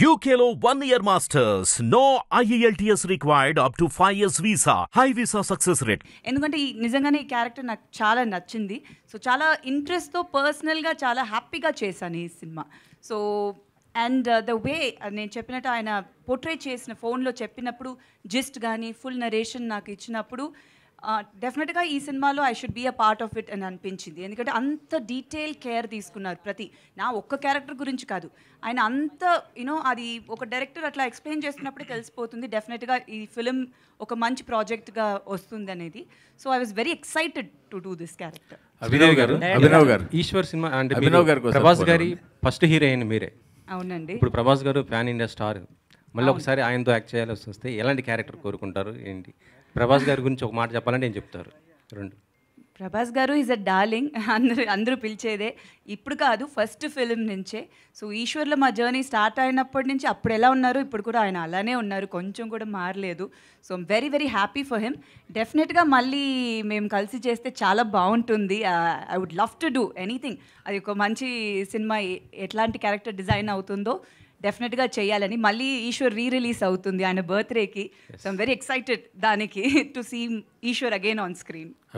యూకేలో one year masters no IELTS required up to five years visa high visa success rate ఎందుకంటే ఈ నిజంగానే ఈ క్యారెక్టర్ నాకు చాలా నచ్చింది సో చాలా ఇంట్రెస్ట్తో పర్సనల్గా చాలా హ్యాపీగా చేశాను ఈ cinema so and the way నేను చెప్పినట్టు ఆయన పోర్ట్రేట్ చేసిన ఫోన్లో చెప్పినప్పుడు జిస్ట్ కానీ ఫుల్ నరేషన్ నాకు ఇచ్చినప్పుడు డెఫినెట్గా ఈ సినిమాలో I should be a part of it అని అనిపించింది ఎందుకంటే అంత డీటెయిల్ కేర్ తీసుకున్నారు ప్రతి నా ఒక్క క్యారెక్టర్ గురించి కాదు ఆయన అంత యూనో అది ఒక డైరెక్టర్ అట్లా ఎక్స్ప్లెయిన్ చేసినప్పుడు తెలిసిపోతుంది డెఫినెట్గా ఈ ఫిలిం ఒక మంచి ప్రాజెక్ట్గా వస్తుంది అనేది so I was very excited to do this character Abhinav garu Abhinav గారు ఈశ్వర్ సినిమా అంటే అభినవ్ గారు ప్రభాస్ గారి ఫస్ట్ హీరోయిన్ మీరే అవునండి ఇప్పుడు ప్రభాస్ గారు ఫ్యాన్ ఇండియా స్టార్ మళ్ళీ ఒకసారి ఆయనతో యాక్ట్ చేయాల్సి వస్తే ఎలాంటి క్యారెక్టర్ కోరుకుంటారు ఏంటి ప్రభాస్ గారి గురించి ఒక మాట చెప్పాలంటే ఏం చెప్తారు రెండు ప్రభాస్ గారు ఈజ్ అ డార్లింగ్ అందరూ అందరూ పిలిచేదే ఇప్పుడు కాదు ఫస్ట్ ఫిలిం నుంచే సో ఈశ్వర్లో మా జర్నీ స్టార్ట్ అయినప్పటి నుంచి అప్పుడు ఎలా ఉన్నారు ఇప్పుడు కూడా ఆయన అలానే ఉన్నారు కొంచెం కూడా మారలేదు so very very happy for him డెఫినెట్గా మళ్ళీ మేము కలిసి చేస్తే చాలా బాగుంటుంది I would love to do anything అది ఒక మంచి సినిమా ఎట్లాంటి క్యారెక్టర్ డిజైన్ అవుతుందో డెఫినెట్గా చేయాలని మళ్ళీ ఈశ్వర్ రీ రిలీజ్ అవుతుంది ఆయన బర్త్డేకి సో ఐమ్ వెరీ ఎక్సైటెడ్ దానికి to see Eeshwar again on screen